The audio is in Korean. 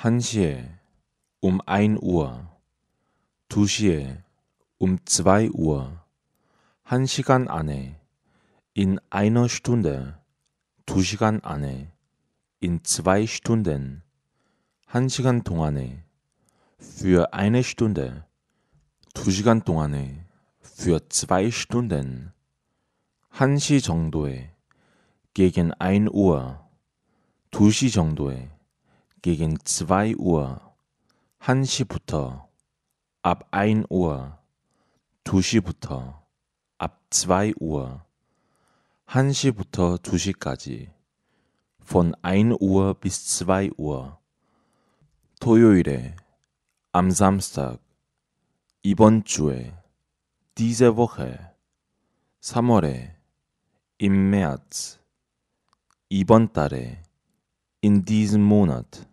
1시에 um 1 Uhr, 2시에 um 2 Uhr, 1시간 안에 in einer Stunde, 2시간 안에 in 2 Stunden, 1시간 동안에 für eine Stunde, 2시간 동안에 für 2 Stunden, 1시 정도에 gegen 1 Uhr, 2시 정도에 gegen 2 Uhr, 1시부터, ab 1 Uhr, 2시부터, ab 2 Uhr, 1시부터 2시까지, von 1 Uhr bis 2 Uhr, 토요일에, am Samstag, 이번 주에, diese Woche, 3월에, im März, 이번 달에, in diesem Monat,